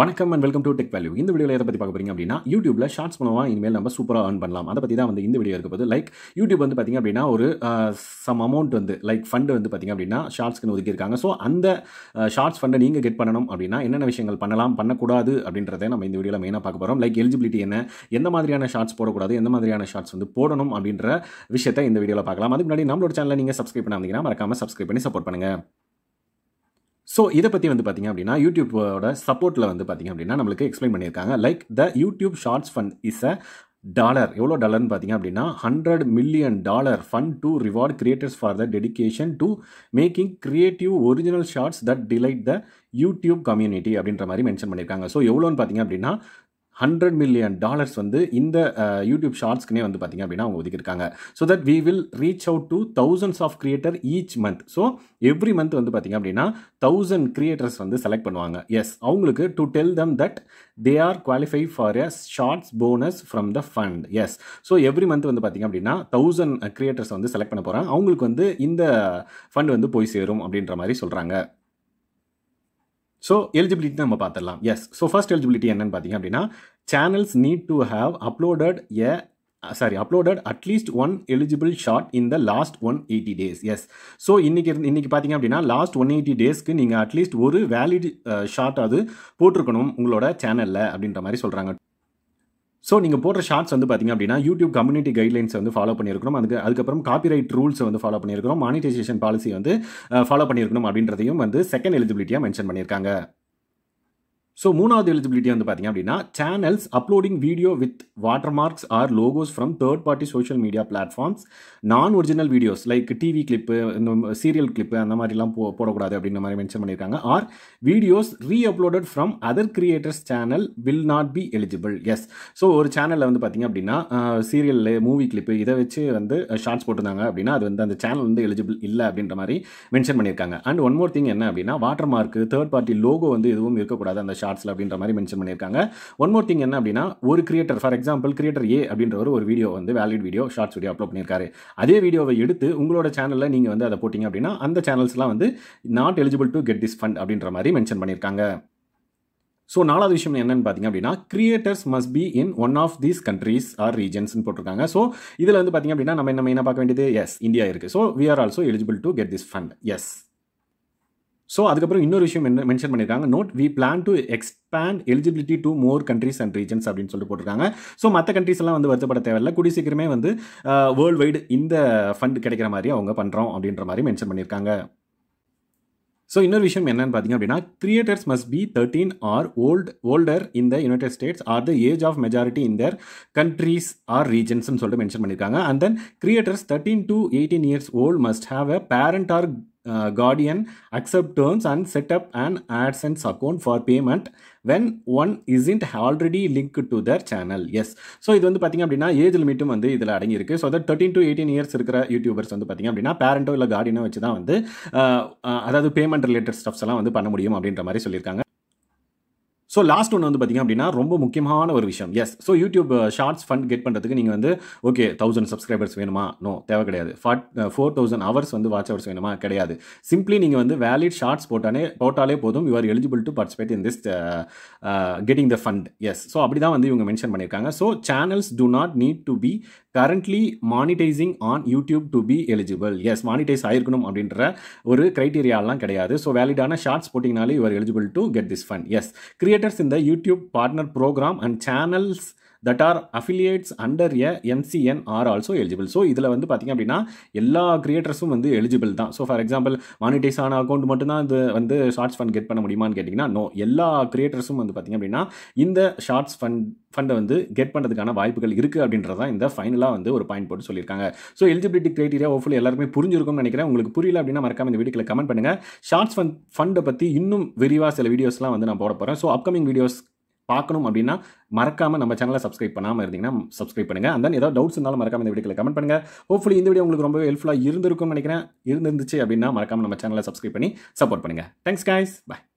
வணக்கம் and welcome to Tech Value இந்த வீடியோவில் எதை பற்றி பார்க்க போகிறீங்க அப்படின்னா யூடியூபில் ஷார்ட்ஸ் மூலமாக இனிமேல் நம்ம சூப்பராக ஏர்ன் பண்ணலாம் அதை பற்றி தான் வந்து இந்த வீடியோ இருக்கிறது லைக் யூடியூப் வந்து பார்த்திங்க அப்படின்னா ஒரு சம் அமௌண்ட் வந்து லைக் ஃபண்டு வந்து பார்த்திங்க அப்படின்னா ஷார்ட்ஸ்க்குன்னு ஒதுக்கியிருக்காங்க ஸோ அந்த ஷார்ட்ஸ் ஃபண்டை நீங்கள் கெட் பண்ணணும் அப்படின்னா என்னென்ன விஷயங்கள் பண்ணலாம் பண்ணக்கூடாது அப்படின்றத நம்ம இந்த வீடியோவில் மெயினாக பார்க்க போகிறோம் லைக் எலிஜிபிலிட்டி என்ன எந்த மாதிரியான ஷார்ட்ஸ் போடக்கூடாது எந்த மாதிரியான ஷார்ட்ஸ் வந்து போடணும் அப்படின்ற விஷயத்தை இந்த வீடியோவில் பார்க்கலாம் அதுக்கு முன்னாடி நம்மளோட சேனலில் நீங்கள் சப்ஸ்கிரைப் பண்ணாமல் மறக்காமல் சப்ஸ்கிரைப் பண்ணி சப்போர்ட் பண்ணுங்கள் ஸோ இதை பற்றி வந்து பார்த்திங்க அப்படின்னா யூடியூப்போட சப்போர்ட்டில் வந்து பார்த்திங்க அப்படின்னா நம்மளுக்கு எக்ஸ்பிளைன் பண்ணியிருக்காங்க like the YouTube shorts fund is a dollar எவ்வளோ டாலர்னு பார்த்தீங்க அப்படின்னா hundred million dollar fund to reward creators for the dedication to making creative original shorts that delight the YouTube community அப்படின்ற மாதிரி மென்ஷன் பண்ணியிருக்காங்க ஸோ எவ்வளோன்னு பார்த்தீங்க அப்படின்னா ஹண்ட்ரட் மில்லியன் டாலர்ஸ் வந்து இந்த யூடியூப் ஷார்ட்ஸ்க்குனே வந்து பார்த்திங்க அப்படின்னா அவங்க ஒதுக்கியிருக்காங்க so that we will reach out to thousands of creator each month so every month வந்து பார்த்திங்க அப்படின்னா தௌசண்ட் கிரியேட்டர்ஸ் வந்து செலக்ட் பண்ணுவாங்க எஸ் அவங்களுக்கு to tell them that they are qualify for a shorts bonus from the fund yes so every month வந்து பார்த்திங்க அப்படின்னா thousand creators வந்து செலக்ட் பண்ண போகிறாங்க அவங்களுக்கு வந்து இந்த ஃபண்ட் வந்து போய் சேரும் அப்படின்ற மாதிரி சொல்கிறாங்க ஸோ எலிஜிபிலிட்டி நம்ம பார்த்துடலாம் எஸ் ஸோ ஃபர்ஸ்ட் எலிஜிபிலிட்டி என்னன்னு பார்த்தீங்க அப்படின்னா channels need to have uploaded a sorry uploaded at least one eligible short in the last one eighty days yes so இன்றைக்கி இன்றைக்கி பார்த்தீங்க அப்படின்னா லாஸ்ட் ஒன் எயிட்டி டேஸ்க்கு நீங்கள் அட்லீஸ்ட் ஒரு வேலிட் ஷார்ட் அது போட்டிருக்கணும் உங்களோட சேனலில் அப்படின்ற மாதிரி சொல்கிறாங்க ஸோ நீங்கள் போடுற ஷார்ட்ஸ் வந்து பார்த்திங்க அப்படின்னா யூடியூப் கம்யூனிட்டி கைட்லைன்ஸ் வந்து ஃபாலோ பண்ணியிருக்கணும் அதுக்கு அதுக்கப்புறம் காப்பிரைட் ரூல்ஸ் வந்து ஃபாலோ பண்ணியிருக்கணும் மானிட்டைசேஷன் பாலிசி வந்து ஃபாலோ பண்ணியிருக்கணும் அப்படின்றதையும் வந்து செகண்ட் எலிஜிபிலிட்டியாக மென்ஷன் பண்ணியிருக்காங்க ஸோ மூணாவது எலிஜிபிலிட்டி வந்து பார்த்திங்க அப்படின்னா channels uploading video with watermarks or logos from third party social media platforms non original videos like TV clip இந்த சீரியல் கிளிப்பு அந்த மாதிரிலாம் போ போடக்கூடாது அப்படின்ற மாதிரி மென்ஷன் பண்ணியிருக்காங்க or videos re uploaded from other creators channel will not be eligible yes so ஒரு சேனலில் வந்து பார்த்திங்க அப்படின்னா சீரியலில் மூவி கிளிப்பு இதை வச்சு வந்து ஷார்ட்ஸ் போட்டிருந்தாங்க அப்படின்னா அது வந்து அந்த சேனல் வந்து எலிஜிபிள் இல்லை அப்படின்ற மாதிரி மென்ஷன் பண்ணியிருக்காங்க அண்ட் ஒன் மோர் திங் என்ன அப்படின்னா watermark third party logo வந்து எதுவும் இருக்கக்கூடாது அந்த ஷார்ட் ஆர்ட்ஸில் அப்படின்ற மாதிரி மென்ஷன் பண்ணியிருக்காங்க ஒன் மோர் திங் என்ன அப்படின்னா ஒரு creator for example creator A அப்படின்றவர் ஒரு வீடியோ வந்து valid video shorts video upload பண்ணியிருக்காரு அதே வீடியோவை எடுத்து உங்களோட சேனலில் நீங்கள் வந்து அதை போட்டிங்க அப்படின்னா அந்த சேனல்ஸ்லாம் வந்து not eligible to get this fund அப்படின்ற மாதிரி மென்ஷன் பண்ணியிருக்காங்க ஸோ நாலாவது விஷயம் என்னென்னு பார்த்தீங்க அப்படின்னா creators must be in one of these countries or ரீஜன்ஸ்னு போட்டிருக்காங்க ஸோ இதில் வந்து பார்த்திங்க அப்படின்னா நம்ம என்ன மெயினாக பார்க்க வேண்டியது எஸ் இந்தியா இருக்குது so we are also eligible to get this fund yes so அதுக்கப்புறம் இன்னொரு விஷயம் என்ன மென்ஷன் பண்ணியிருக்காங்க note we plan to expand eligibility to more countries and regions அப்படின்னு சொல்லிட்டு போட்டிருக்காங்க ஸோ மற்ற கண்ட்ரீஸ் எல்லாம் வந்து வருத்தப்பட தேவையில்ல குடி சீக்கிரமே வந்து வேர்ல்டு வைடு இந்த ஃபண்ட் கிடைக்கிற மாதிரி அவங்க பண்ணுறோம் அப்படின்ற மாதிரி மென்ஷன் பண்ணியிருக்காங்க ஸோ இன்னொரு விஷயம் என்னன்னு பார்த்தீங்க அப்படின்னா creators must be thirteen or old older in the United States or the age of majority in their countries or ரீஜன்ஸ்னு சொல்லிட்டு மென்ஷன் பண்ணியிருக்காங்க and then creators thirteen to eighteen years old must have a parent or guardian uh, guardian accept and setup and up an AdSense account for payment when one isn't already linked their channel yes so இது வந்து பார்த்திங்க அப்படின்னா age லிமிட்டும் வந்து இதில் அடங்கியிருக்கு so that thirteen to eighteen years இருக்கிற YouTubers வந்து பார்த்திங்க அப்படின்னா பேரண்டோ இல்லை கார்டினோ வச்சு தான் வந்து uh, அதாவது பேமெண்ட் ரிலேட்டட் ஸ்டப்ஸ் எல்லாம் வந்து பண்ண முடியும் அப்படின்ற மாதிரி சொல்லியிருக்காங்க ஸோ லாஸ்ட் ஒன்று வந்து பார்த்திங்க அப்படின்னா ரொம்ப முக்கியமான ஒரு விஷயம் yes so YouTube shorts fund get பண்ணுறதுக்கு நீங்கள் வந்து ஓகே தௌசண்ட் சப்ஸ்கிரைபர்ஸ் வேணுமா நோ தேவை கிடையாது ஃபார்ட் ஃபோர் தௌசண்ட் ஹவர்ஸ் வந்து வாட்ச் ஹவர்ஸ் வேணுமா கிடையாது சிம்பிளி நீங்கள் வந்து வேலிட் ஷார்ட்ஸ் போட்டானே போட்டாலே போதும் you are eligible to participate in this getting the fund yes so அப்படி தான் வந்து இவங்க மென்ஷன் பண்ணியிருக்காங்க so channels do not need to be currently monetizing on YouTube to be eligible yes monetize ஆயிருக்கணும் அப்படின்ற ஒரு க்ரைட்டீரியாலாம் கிடையாது ஸோ வேலிடான ஷார்ட்ஸ் போட்டிங்கனாலே you are eligible to get this fund yes create creators in the YouTube partner program and channels that are affiliates under a MCN R also eligible so இதில் வந்து பார்த்திங்க அப்படின்னா எல்லா கிரியேட்டர்ஸும் வந்து எலிஜிபிள் தான் ஸோ ஃபார் எக்ஸாம்பிள் மானிட்டைஸ் ஆன account மட்டும்தான் இது வந்து ஷார்ட்ஸ் ஃபண்ட் கெட் பண்ண முடியுமான்னு கேட்டிங்கன்னா நோ எல்லா கிரியேட்டர்ஸும் வந்து பார்த்திங்க அப்படின்னா இந்த ஷார்ட்ஸ் ஃபண்ட் ஃபண்டை வந்து கெட் பண்ணுறதுக்கான வாய்ப்புகள் இருக்குது அப்படின்றதான் இந்த ஃபைனலாக வந்து ஒரு பாயிண்ட் போட்டு சொல்லியிருக்காங்க ஸோ எலிஜிபிலிட்டி கிரைட்டீரியா ஓஃபுல் எல்லாருமே புரிஞ்சிருக்கும்னு நினைக்கிறேன் உங்களுக்கு புரியல அப்படின்னா மறக்காம இந்த வீடியோக்கில் கமெண்ட் பண்ணுங்கள் ஷார்ட்ஸ் ஃபண்ட் ஃபண்டை பற்றி இன்னும் விரிவாக சில வீடியோஸ்லாம் வந்து நான் போட போகிறேன் ஸோ அப்கமிங் வீடியோஸ் பார்க்கணும் அப்படின்னா மறக்காமல் நம்ம சேனலை சப்ஸ்கிரைப் பண்ணாமல் இருந்தீங்கன்னா சப்ஸ்கிரைப் பண்ணுங்கள் அந்த ஏதாவது டவுட்ஸ் இருந்தாலும் மறக்காமல் இந்த வீடியோவில் கமெண்ட் பண்ணுங்கள் ஹோப்ஃபுல்லி இந்த வீடியோ உங்களுக்கு ரொம்பவே ஹெல்ப்ஃபுல்லாக இருந்திருக்கும்னு நினைக்கிறேன் இருந்துருந்துச்சு அப்படின்னா மறக்காமல் நம்ம சேனலை சப்ஸ்கிரைப் பண்ணி சப்போர்ட் பண்ணுங்கள் தேங்க்ஸ் காய்ஸ் பாய்